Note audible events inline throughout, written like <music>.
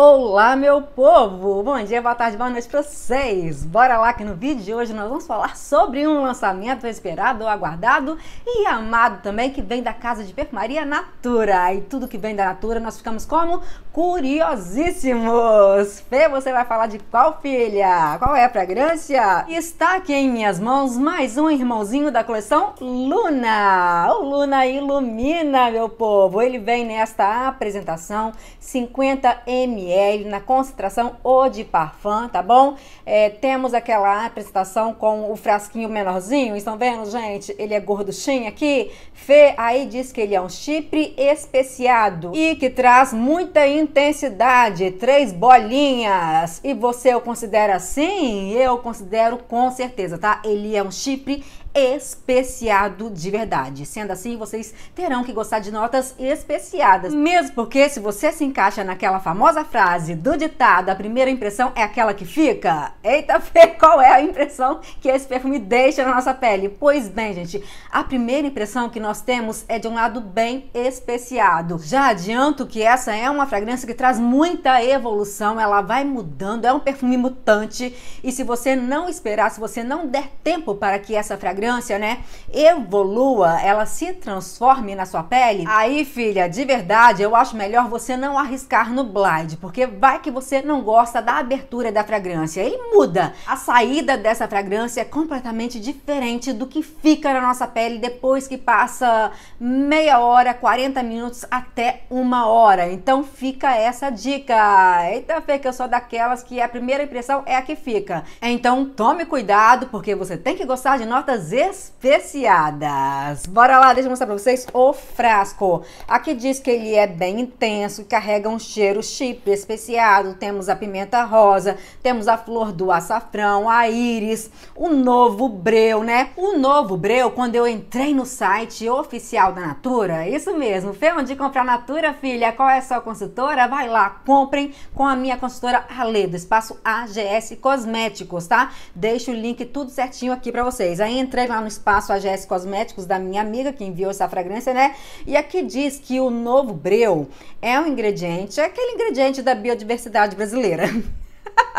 Olá, meu povo! Bom dia, boa tarde, boa noite para vocês! Bora lá que no vídeo de hoje nós vamos falar sobre um lançamento esperado, aguardado e amado também que vem da casa de perfumaria Natura. E tudo que vem da Natura nós ficamos como curiosíssimos! Fê, você vai falar de qual filha? Qual é a fragrância? Está aqui em minhas mãos mais um irmãozinho da coleção Luna! O Luna ilumina, meu povo! Ele vem nesta apresentação 50 ml ml na concentração ou de parfum, tá bom? É, temos aquela apresentação com o frasquinho menorzinho, estão vendo, gente? Ele é gorduchinho aqui. Fê aí diz que ele é um chipre especiado e que traz muita intensidade, três bolinhas. E você o considera assim? Eu considero com certeza, tá? Ele é um chipre especiado de verdade. Sendo assim, vocês terão que gostar de notas especiadas. Mesmo porque se você se encaixa naquela famosa frase do ditado, a primeira impressão é aquela que fica. Eita, <laughs> Fê, qual é a impressão que esse perfume deixa na nossa pele? Pois bem, gente, a primeira impressão que nós temos é de um lado bem especiado. Já adianto que essa é uma fragrância que traz muita evolução, ela vai mudando, é um perfume mutante e se você não esperar, se você não der tempo para que essa fragrância fragrância, né, evolua, ela se transforme na sua pele, aí, filha, de verdade, eu acho melhor você não arriscar no blind, porque vai que você não gosta da abertura da fragrância. Ele muda. A saída dessa fragrância é completamente diferente do que fica na nossa pele depois que passa meia hora, 40 minutos até uma hora. Então fica essa dica. Eita, Fê, que eu sou daquelas que a primeira impressão é a que fica. Então tome cuidado, porque você tem que gostar de notas especiadas. Bora lá, deixa eu mostrar pra vocês o frasco. Aqui diz que ele é bem intenso, carrega um cheiro chip especiado. Temos a pimenta rosa, temos a flor do açafrão, a íris, o novo breu, né? O novo breu, quando eu entrei no site oficial da Natura, isso mesmo, Fê, onde comprar Natura, filha. Qual é a sua consultora? Vai lá, comprem com a minha consultora Ale, do espaço AGS Cosméticos, tá? Deixo o link tudo certinho aqui pra vocês. Aí entra encontrei lá no espaço AGS Cosméticos da minha amiga que enviou essa fragrância, né? E aqui diz que o novo breu é um ingrediente, é aquele ingrediente da biodiversidade brasileira. <laughs>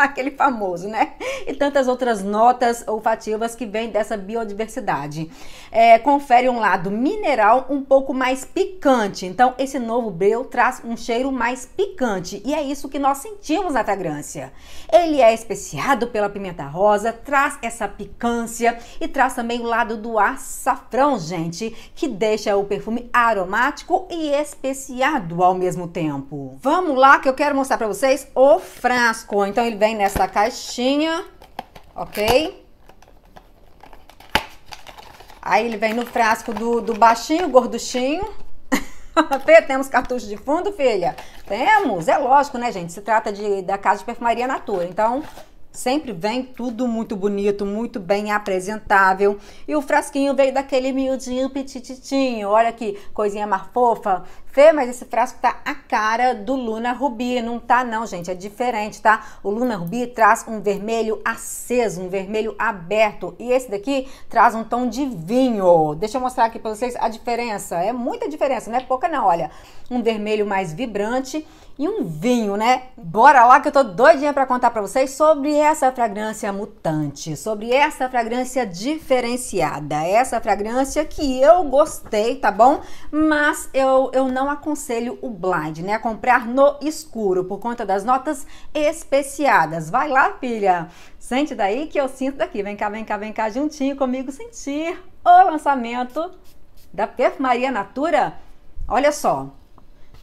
<laughs> aquele famoso, né? E tantas outras notas olfativas que vêm dessa biodiversidade. É, confere um lado mineral um pouco mais picante. Então, esse novo breu traz um cheiro mais picante e é isso que nós sentimos na fragrância. Ele é especiado pela pimenta rosa, traz essa picância e traz também o lado do açafrão, gente, que deixa o perfume aromático e especiado ao mesmo tempo. Vamos lá que eu quero mostrar para vocês o frasco. Então, ele vem vem nessa caixinha, ok? Aí ele vem no frasco do, do baixinho, gorduchinho. <laughs> temos cartucho de fundo, filha? Temos, é lógico, né, gente? Se trata de, da Casa de Perfumaria Natura. Então, Sempre vem tudo muito bonito, muito bem apresentável. E o frasquinho veio daquele miudinho petititinho. Olha que coisinha mais fofa, Fê, mas esse frasco tá a cara do Luna Rubi. Não tá, não, gente. É diferente, tá? O Luna Rubi traz um vermelho aceso, um vermelho aberto. E esse daqui traz um tom de vinho. Deixa eu mostrar aqui pra vocês a diferença. É muita diferença, não é pouca, não. Olha, um vermelho mais vibrante e um vinho, né? Bora lá que eu tô doidinha para contar para vocês sobre essa fragrância mutante, sobre essa fragrância diferenciada, essa fragrância que eu gostei, tá bom? Mas eu, eu não não aconselho o blind, né? A comprar no escuro por conta das notas especiadas. Vai lá, filha. Sente daí que eu sinto daqui. Vem cá, vem cá, vem cá juntinho comigo sentir o lançamento da Perfumaria Natura. Olha só.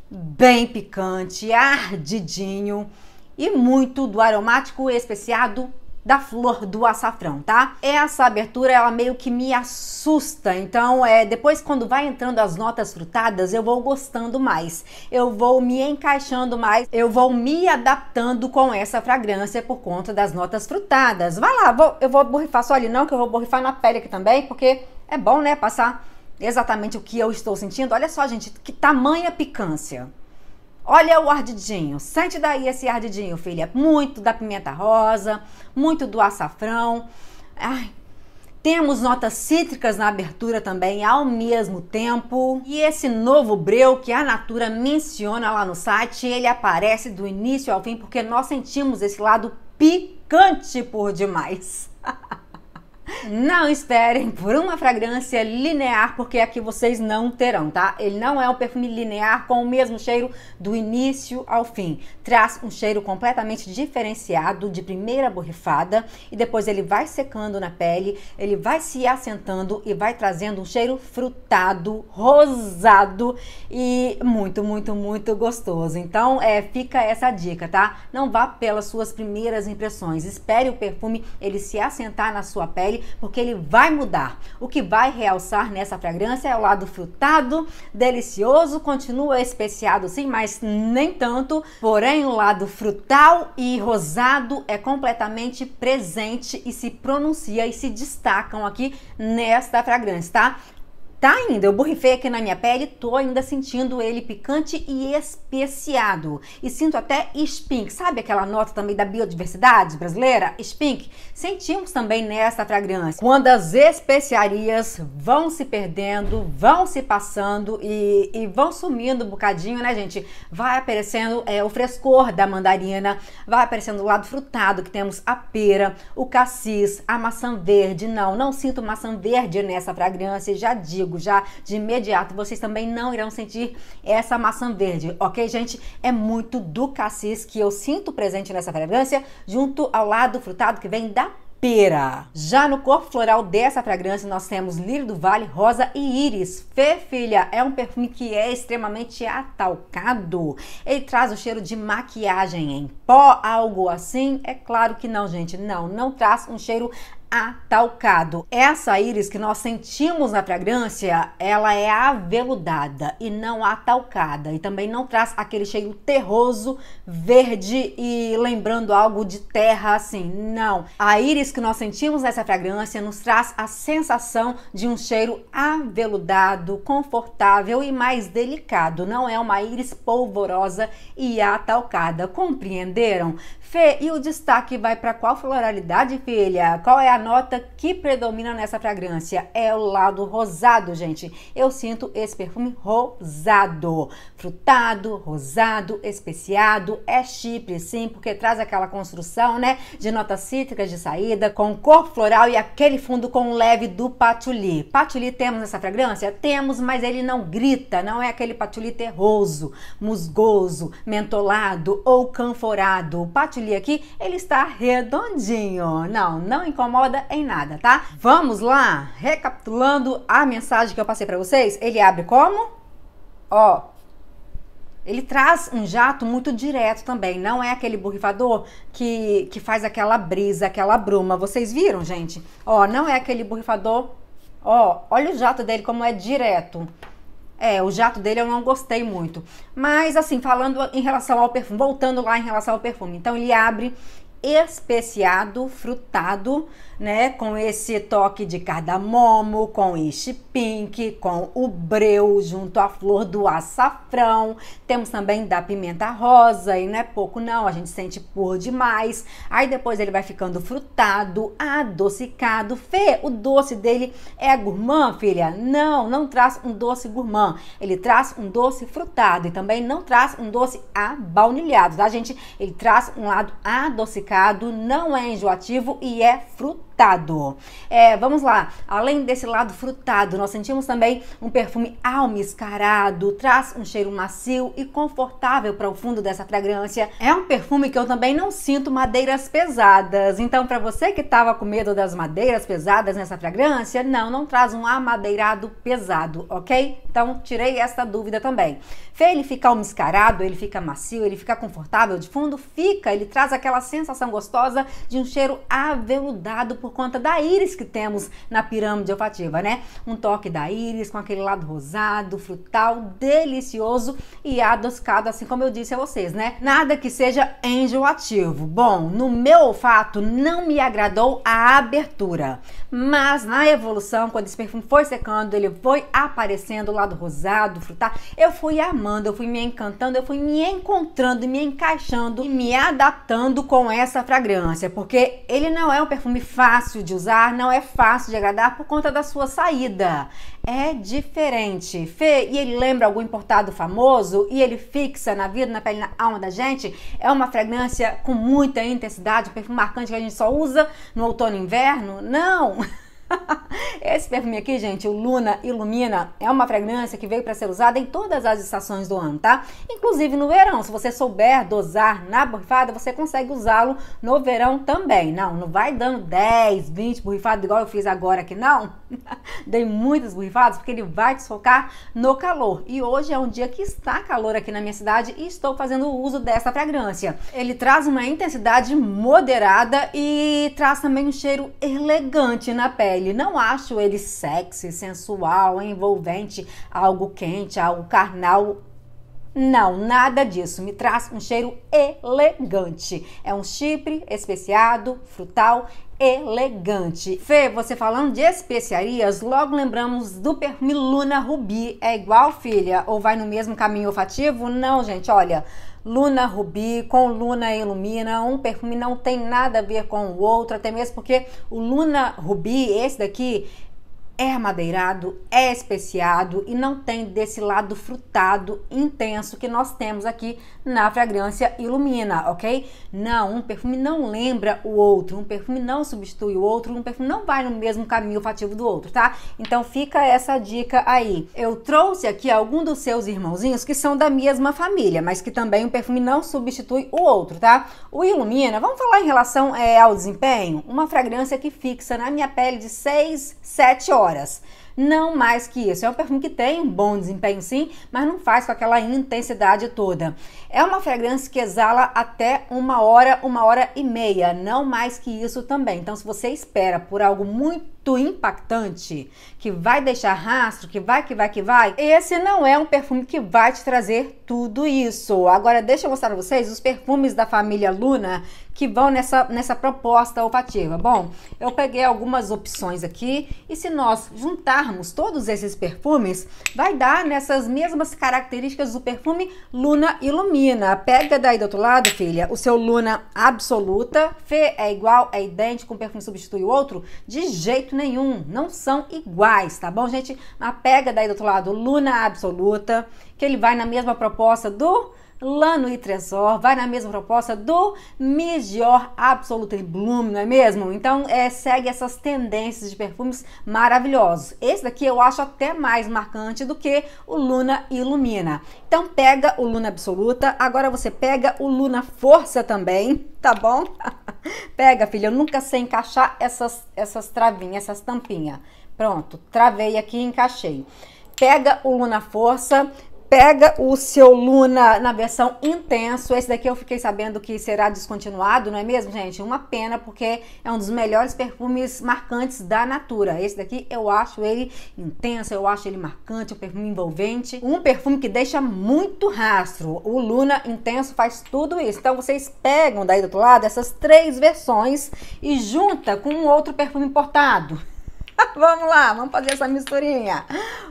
Bem picante, ardidinho e muito do aromático especiado da flor do açafrão, tá? É, essa abertura, ela meio que me assusta, então é, depois quando vai entrando as notas frutadas, eu vou gostando mais, eu vou me encaixando mais, eu vou me adaptando com essa fragrância por conta das notas frutadas. Vai lá, vou, eu vou borrifar só ali não, que eu vou borrifar na pele aqui também, porque é bom, né, passar exatamente o que eu estou sentindo. Olha só, gente, que tamanha picância. Olha o ardidinho, sente daí esse ardidinho, filha. Muito da pimenta rosa, muito do açafrão. Ai, temos notas cítricas na abertura também ao mesmo tempo. E esse novo breu que a Natura menciona lá no site, ele aparece do início ao fim porque nós sentimos esse lado picante por demais. <laughs> Não esperem por uma fragrância linear, porque aqui vocês não terão, tá? Ele não é um perfume linear com o mesmo cheiro do início ao fim. Traz um cheiro completamente diferenciado de primeira borrifada e depois ele vai secando na pele, ele vai se assentando e vai trazendo um cheiro frutado, rosado e muito, muito, muito gostoso. Então, é, fica essa dica, tá? Não vá pelas suas primeiras impressões. Espere o perfume ele se assentar na sua pele porque ele vai mudar. O que vai realçar nessa fragrância é o lado frutado, delicioso, continua especiado sim, mas nem tanto. Porém, o lado frutal e rosado é completamente presente e se pronuncia e se destacam aqui nesta fragrância, tá? Tá ainda, eu borrifei aqui na minha pele, tô ainda sentindo ele picante e especiado. E sinto até Spink, sabe aquela nota também da biodiversidade brasileira? Spink, sentimos também nessa fragrância. Quando as especiarias vão se perdendo, vão se passando e, e vão sumindo um bocadinho, né gente? Vai aparecendo é, o frescor da mandarina, vai aparecendo o lado frutado que temos a pera, o cassis, a maçã verde. Não, não sinto maçã verde nessa fragrância, já digo já de imediato. Vocês também não irão sentir essa maçã verde, ok, gente? É muito do cassis que eu sinto presente nessa fragrância, junto ao lado frutado que vem da pera. Já no corpo floral dessa fragrância, nós temos lírio do vale, rosa e íris. Fê, filha, é um perfume que é extremamente atalcado. Ele traz o cheiro de maquiagem em pó, algo assim? É claro que não, gente. Não, não traz um cheiro atalcado. Essa íris que nós sentimos na fragrância, ela é aveludada e não atalcada. E também não traz aquele cheiro terroso, verde e lembrando algo de terra assim. Não. A íris que nós sentimos nessa fragrância nos traz a sensação de um cheiro aveludado, confortável e mais delicado. Não é uma íris polvorosa e atalcada. Compreenderam? Fê, e o destaque vai para qual floralidade, filha? Qual é a nota que predomina nessa fragrância? É o lado rosado, gente. Eu sinto esse perfume rosado. Frutado, rosado, especiado. É chipre, sim, porque traz aquela construção, né? De notas cítricas de saída, com cor floral e aquele fundo com leve do patchouli. Patchouli temos nessa fragrância? Temos, mas ele não grita. Não é aquele patchouli terroso, musgoso, mentolado ou canforado. O patchouli compartilhei aqui, ele está redondinho. Não, não incomoda em nada, tá? Vamos lá, recapitulando a mensagem que eu passei para vocês. Ele abre como? Ó, ele traz um jato muito direto também, não é aquele borrifador que, que faz aquela brisa, aquela bruma. Vocês viram, gente? Ó, não é aquele borrifador. Ó, olha o jato dele como é direto. É, o jato dele eu não gostei muito. Mas, assim, falando em relação ao perfume, voltando lá em relação ao perfume. Então, ele abre especiado, frutado, né? Com esse toque de cardamomo, com ishi pink, com o breu junto à flor do açafrão. Temos também da pimenta rosa, e não é pouco não, a gente sente por demais. Aí depois ele vai ficando frutado, adocicado. Fê, o doce dele é gourmand, filha? Não, não traz um doce gourmand. Ele traz um doce frutado e também não traz um doce abaunilhado, tá gente? Ele traz um lado adocicado não é enjoativo e é frutal frutado. É, vamos lá, além desse lado frutado, nós sentimos também um perfume almiscarado, traz um cheiro macio e confortável para o fundo dessa fragrância. É um perfume que eu também não sinto madeiras pesadas, então para você que estava com medo das madeiras pesadas nessa fragrância, não, não traz um amadeirado pesado, ok? Então tirei esta dúvida também. Fê, ele fica almiscarado, ele fica macio, ele fica confortável de fundo, fica, ele traz aquela sensação gostosa de um cheiro aveludado por por conta da íris que temos na pirâmide olfativa, né? Um toque da íris com aquele lado rosado, frutal, delicioso e adoscado, assim como eu disse a vocês, né? Nada que seja enjoativo. Bom, no meu olfato não me agradou a abertura. Mas na evolução, quando esse perfume foi secando, ele foi aparecendo o lado rosado, frutar. Eu fui amando, eu fui me encantando, eu fui me encontrando, me encaixando e me adaptando com essa fragrância, porque ele não é um perfume fácil de usar, não é fácil de agradar por conta da sua saída é diferente. Fê, e ele lembra algum importado famoso e ele fixa na vida, na pele, na alma da gente. É uma fragrância com muita intensidade, um perfume marcante que a gente só usa no outono e inverno? Não! <laughs> <laughs> Esse perfume aqui, gente, o Luna Ilumina, é uma fragrância que veio para ser usada em todas as estações do ano, tá? Inclusive no verão. Se você souber dosar na borrifada, você consegue usá-lo no verão também. Não, não vai dando 10, 20 borrifadas igual eu fiz agora aqui, não. <laughs> Dei muitas borrifadas porque ele vai desfocar no calor. E hoje é um dia que está calor aqui na minha cidade e estou fazendo uso dessa fragrância. Ele traz uma intensidade moderada e traz também um cheiro elegante na pele ele. Não acho ele sexy, sensual, envolvente, algo quente, algo carnal. Não, nada disso. Me traz um cheiro elegante. É um chipre especiado, frutal, elegante. Fê, você falando de especiarias, logo lembramos do Permiluna Rubi. É igual, filha? Ou vai no mesmo caminho olfativo? Não, gente, olha. Luna Rubi com Luna Ilumina. Um perfume não tem nada a ver com o outro, até mesmo porque o Luna Rubi, esse daqui, é madeirado, é especiado e não tem desse lado frutado intenso que nós temos aqui na fragrância Ilumina, ok? Não, um perfume não lembra o outro, um perfume não substitui o outro, um perfume não vai no mesmo caminho olfativo do outro, tá? Então fica essa dica aí. Eu trouxe aqui algum dos seus irmãozinhos que são da mesma família, mas que também um perfume não substitui o outro, tá? O Ilumina, vamos falar em relação é, ao desempenho? Uma fragrância que fixa na minha pele de 6, 7 horas horas. Não mais que isso. É um perfume que tem um bom desempenho, sim, mas não faz com aquela intensidade toda. É uma fragrância que exala até uma hora, uma hora e meia, não mais que isso também. Então, se você espera por algo muito muito impactante, que vai deixar rastro, que vai, que vai, que vai, esse não é um perfume que vai te trazer tudo isso. Agora, deixa eu mostrar pra vocês os perfumes da família Luna que vão nessa, nessa proposta olfativa. Bom, eu peguei algumas opções aqui e se nós juntarmos todos esses perfumes, vai dar nessas mesmas características do perfume Luna Ilumina. Pega daí do outro lado, filha, o seu Luna Absoluta. Fê é igual, é idêntico, um perfume substitui o outro? De jeito nenhum, não são iguais, tá bom, gente? Mas pega daí do outro lado Luna Absoluta, que ele vai na mesma proposta do lá no Itresor, vai na mesma proposta do Midior Absolute Bloom, não é mesmo? Então, é, segue essas tendências de perfumes maravilhosos. Esse daqui eu acho até mais marcante do que o Luna Ilumina. Então, pega o Luna Absoluta, agora você pega o Luna Força também, <laughs> tá bom? <laughs> pega, filha, eu nunca sei encaixar essas, essas travinhas, essas tampinhas. Pronto, travei aqui e encaixei. Pega o Luna Força, pega o seu Luna na versão intenso. Esse daqui eu fiquei sabendo que será descontinuado, não é mesmo, gente? Uma pena, porque é um dos melhores perfumes marcantes da Natura. Esse daqui eu acho ele intenso, eu acho ele marcante, é um perfume envolvente. Um perfume que deixa muito rastro. O Luna Intenso faz tudo isso. Então vocês pegam daí do outro lado essas três versões e junta com um outro perfume importado. <laughs> vamos lá, vamos fazer essa misturinha.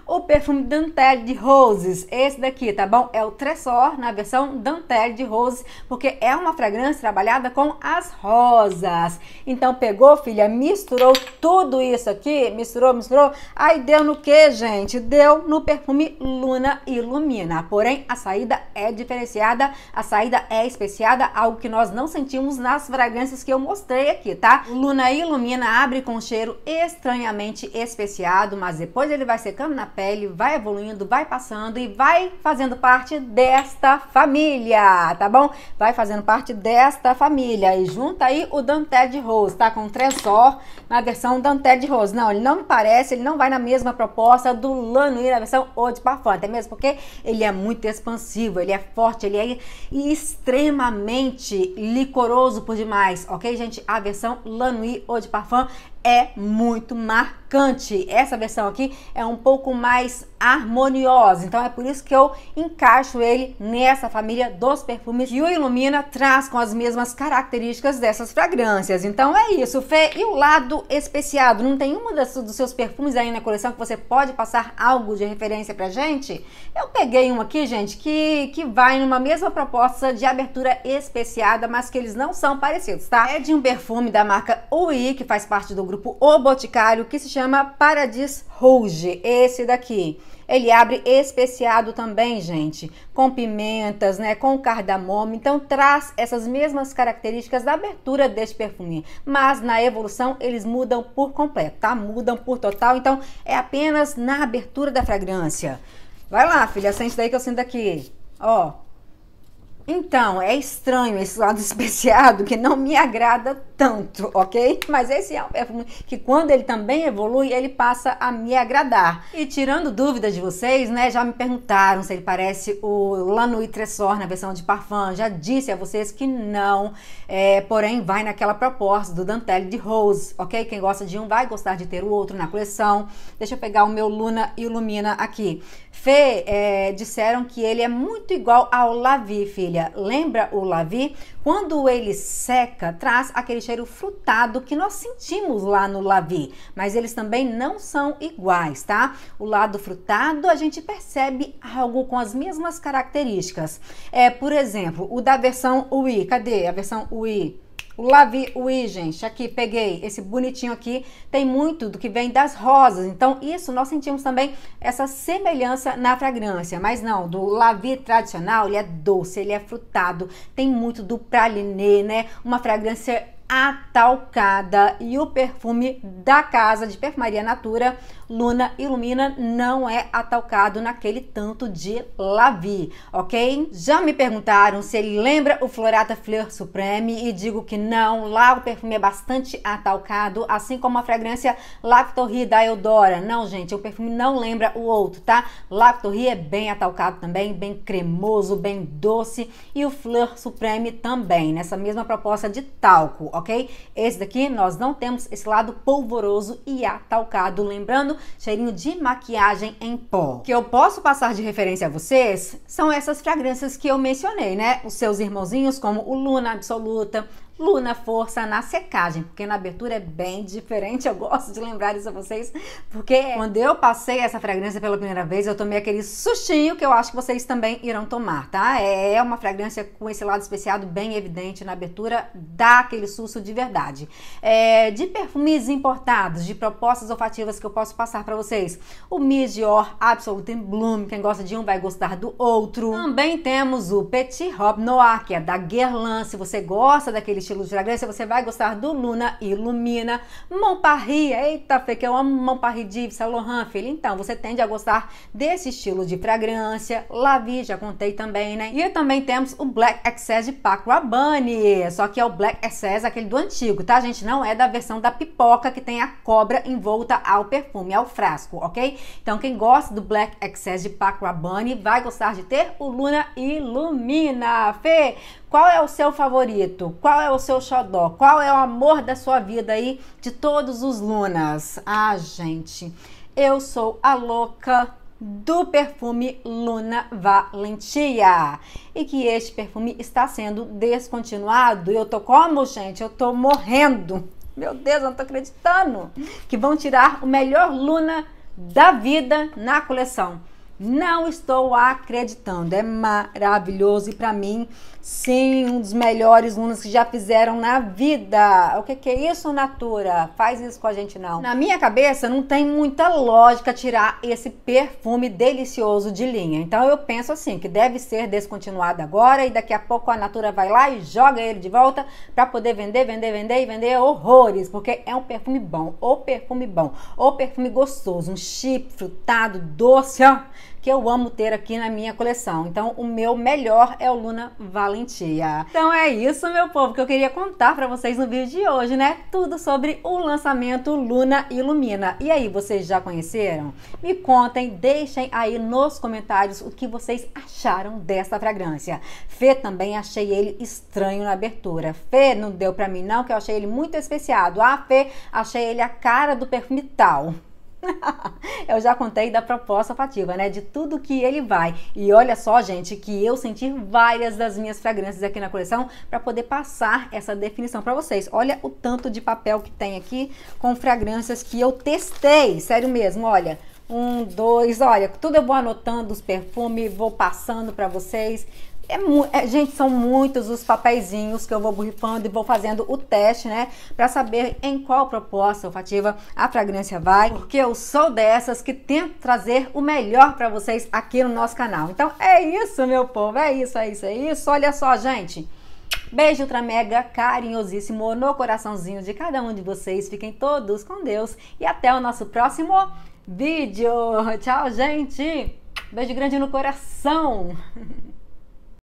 O perfume Dantel de Roses, esse daqui, tá bom? É o Tressor na versão Dantel de Roses, porque é uma fragrância trabalhada com as rosas. Então pegou, filha, misturou tudo isso aqui, misturou, misturou. Aí deu no que, gente? Deu no perfume Luna Ilumina. Porém, a saída é diferenciada, a saída é especiada, algo que nós não sentimos nas fragrâncias que eu mostrei aqui, tá? Luna Ilumina abre com um cheiro estranhamente especiado, mas depois ele vai secando na pele, vai evoluindo, vai passando e vai fazendo parte desta família, tá bom? Vai fazendo parte desta família. E junta aí o Dante de Rose, tá? Com Trensor na versão Dante de Rose. Não, ele não me parece, ele não vai na mesma proposta do Lanuir na versão Eau de Parfum, até mesmo porque ele é muito expansivo, ele é forte, ele é extremamente licoroso por demais, ok, gente? A versão Lanuir Eau de Parfum é muito marcada marcante. Essa versão aqui é um pouco mais harmoniosa, então é por isso que eu encaixo ele nessa família dos perfumes que o Ilumina traz com as mesmas características dessas fragrâncias. Então é isso, Fê. E o lado especiado? Não tem uma das, dos seus perfumes aí na coleção que você pode passar algo de referência pra gente? Eu peguei um aqui, gente, que, que vai numa mesma proposta de abertura especiada, mas que eles não são parecidos, tá? É de um perfume da marca Ui, que faz parte do grupo O Boticário, que se chama chama Paradis Rouge, esse daqui. Ele abre especiado também, gente, com pimentas, né, com cardamomo. Então traz essas mesmas características da abertura deste perfume, mas na evolução eles mudam por completo, tá? Mudam por total. Então é apenas na abertura da fragrância. Vai lá, filha, sente daí que eu sinto aqui. Ó, então, é estranho esse lado <laughs> especiado que não me agrada tanto, ok? Mas esse é um perfume é que quando ele também evolui, ele passa a me agradar. E tirando dúvidas de vocês, né, já me perguntaram se ele parece o Lanui Tressor na versão de Parfum. Já disse a vocês que não, é, porém vai naquela proposta do Dantelli de Rose, ok? Quem gosta de um vai gostar de ter o outro na coleção. Deixa eu pegar o meu Luna Ilumina aqui. Fê, é, disseram que ele é muito igual ao Lavi, filha. Lembra o Lavi? Quando ele seca, traz aquele cheiro frutado que nós sentimos lá no Lavi. Mas eles também não são iguais, tá? O lado frutado, a gente percebe algo com as mesmas características. É, por exemplo, o da versão UI. Cadê a versão UI? O Lavi Ui, gente, aqui peguei esse bonitinho aqui, tem muito do que vem das rosas. Então, isso nós sentimos também essa semelhança na fragrância, mas não, do Lavi tradicional, ele é doce, ele é frutado, tem muito do praliné, né? Uma fragrância atalcada e o perfume da casa de perfumaria Natura Luna Ilumina não é atalcado naquele tanto de Lavi, ok? Já me perguntaram se ele lembra o Florata Fleur Supreme e digo que não, lá o perfume é bastante atalcado, assim como a fragrância Lactorri da Eudora. Não, gente, o perfume não lembra o outro, tá? Lactorri é bem atalcado também, bem cremoso, bem doce e o Fleur Supreme também, nessa mesma proposta de talco, ok? Esse daqui nós não temos esse lado polvoroso e atalcado, lembrando, cheirinho de maquiagem em pó. O que eu posso passar de referência a vocês são essas fragrâncias que eu mencionei, né? Os seus irmãozinhos como o Luna Absoluta, Luna força, na secagem, porque na abertura é bem diferente. Eu gosto de lembrar isso a vocês, porque quando eu passei essa fragrância pela primeira vez, eu tomei aquele sustinho que eu acho que vocês também irão tomar, tá? É uma fragrância com esse lado especiado bem evidente na abertura, dá aquele susto de verdade. É, de perfumes importados, de propostas olfativas que eu posso passar para vocês, o Midior Absolute Bloom, quem gosta de um vai gostar do outro. Também temos o Petit Rob Noir, que é da Guerlain, se você gosta daquele estilos de fragrância, você vai gostar do Luna Ilumina. Montparri, eita, Fê, que eu amo Montparri de Saint Laurent, filho. Então, você tende a gostar desse estilo de fragrância. Lavi, já contei também, né? E também temos o Black Excess de Paco Rabanne, só que é o Black Excess, aquele do antigo, tá, gente? Não é da versão da pipoca que tem a cobra envolta ao perfume, ao frasco, ok? Então, quem gosta do Black Excess de Paco Rabanne vai gostar de ter o Luna Ilumina. Fê, qual é o seu favorito? Qual é o o seu xodó? Qual é o amor da sua vida aí, de todos os Lunas? Ah, gente, eu sou a louca do perfume Luna Valentia. E que este perfume está sendo descontinuado. Eu tô como, gente? Eu tô morrendo. Meu Deus, eu não tô acreditando. Que vão tirar o melhor Luna da vida na coleção. Não estou acreditando. É maravilhoso e para mim, sim, um dos melhores lunas que já fizeram na vida. O que, que é isso, Natura? Faz isso com a gente não. Na minha cabeça não tem muita lógica tirar esse perfume delicioso de linha. Então eu penso assim, que deve ser descontinuado agora e daqui a pouco a Natura vai lá e joga ele de volta para poder vender, vender, vender e vender horrores, porque é um perfume bom, o perfume bom, o perfume gostoso, um chip frutado, doce, ó que eu amo ter aqui na minha coleção. Então, o meu melhor é o Luna Valentia. Então é isso, meu povo, que eu queria contar para vocês no vídeo de hoje, né? Tudo sobre o lançamento Luna Ilumina. E aí, vocês já conheceram? Me contem, deixem aí nos comentários o que vocês acharam dessa fragrância. Fê também achei ele estranho na abertura. Fê não deu para mim não, que eu achei ele muito especiado. Ah, Fê, achei ele a cara do perfume tal. <laughs> eu já contei da proposta fativa, né? De tudo que ele vai. E olha só, gente, que eu senti várias das minhas fragrâncias aqui na coleção para poder passar essa definição para vocês. Olha o tanto de papel que tem aqui com fragrâncias que eu testei, sério mesmo, olha. Um, dois, olha, tudo eu vou anotando os perfumes, vou passando para vocês é, é, gente, são muitos os papeizinhos que eu vou borrifando e vou fazendo o teste, né? Pra saber em qual proposta olfativa a fragrância vai, porque eu sou dessas que tento trazer o melhor para vocês aqui no nosso canal. Então é isso, meu povo, é isso, é isso, é isso. Olha só, gente. Beijo ultra mega carinhosíssimo no coraçãozinho de cada um de vocês. Fiquem todos com Deus e até o nosso próximo vídeo. Tchau, gente. Beijo grande no coração. <laughs>